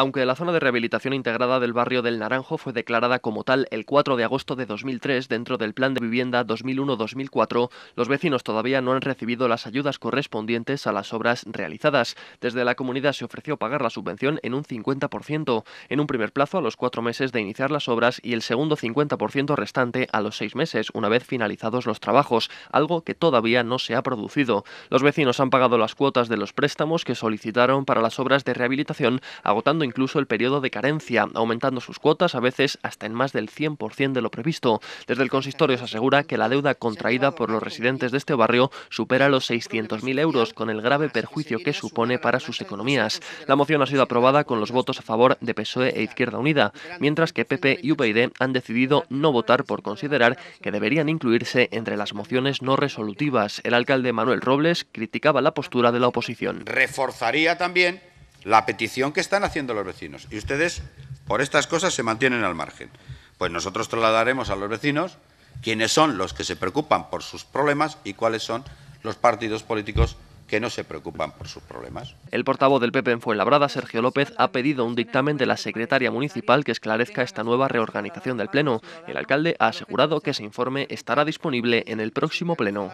Aunque la zona de rehabilitación integrada del barrio del Naranjo fue declarada como tal el 4 de agosto de 2003 dentro del Plan de Vivienda 2001-2004, los vecinos todavía no han recibido las ayudas correspondientes a las obras realizadas. Desde la comunidad se ofreció pagar la subvención en un 50%, en un primer plazo a los cuatro meses de iniciar las obras y el segundo 50% restante a los seis meses, una vez finalizados los trabajos, algo que todavía no se ha producido. Los vecinos han pagado las cuotas de los préstamos que solicitaron para las obras de rehabilitación, agotando incluso el periodo de carencia, aumentando sus cuotas a veces hasta en más del 100% de lo previsto. Desde el consistorio se asegura que la deuda contraída por los residentes de este barrio supera los 600.000 euros, con el grave perjuicio que supone para sus economías. La moción ha sido aprobada con los votos a favor de PSOE e Izquierda Unida, mientras que PP y UPyD han decidido no votar por considerar que deberían incluirse entre las mociones no resolutivas. El alcalde Manuel Robles criticaba la postura de la oposición. Reforzaría también la petición que están haciendo los vecinos. Y ustedes, por estas cosas, se mantienen al margen. Pues nosotros trasladaremos a los vecinos quiénes son los que se preocupan por sus problemas y cuáles son los partidos políticos que no se preocupan por sus problemas. El portavoz del PP en Fuenlabrada, Sergio López, ha pedido un dictamen de la secretaria municipal que esclarezca esta nueva reorganización del Pleno. El alcalde ha asegurado que ese informe estará disponible en el próximo Pleno.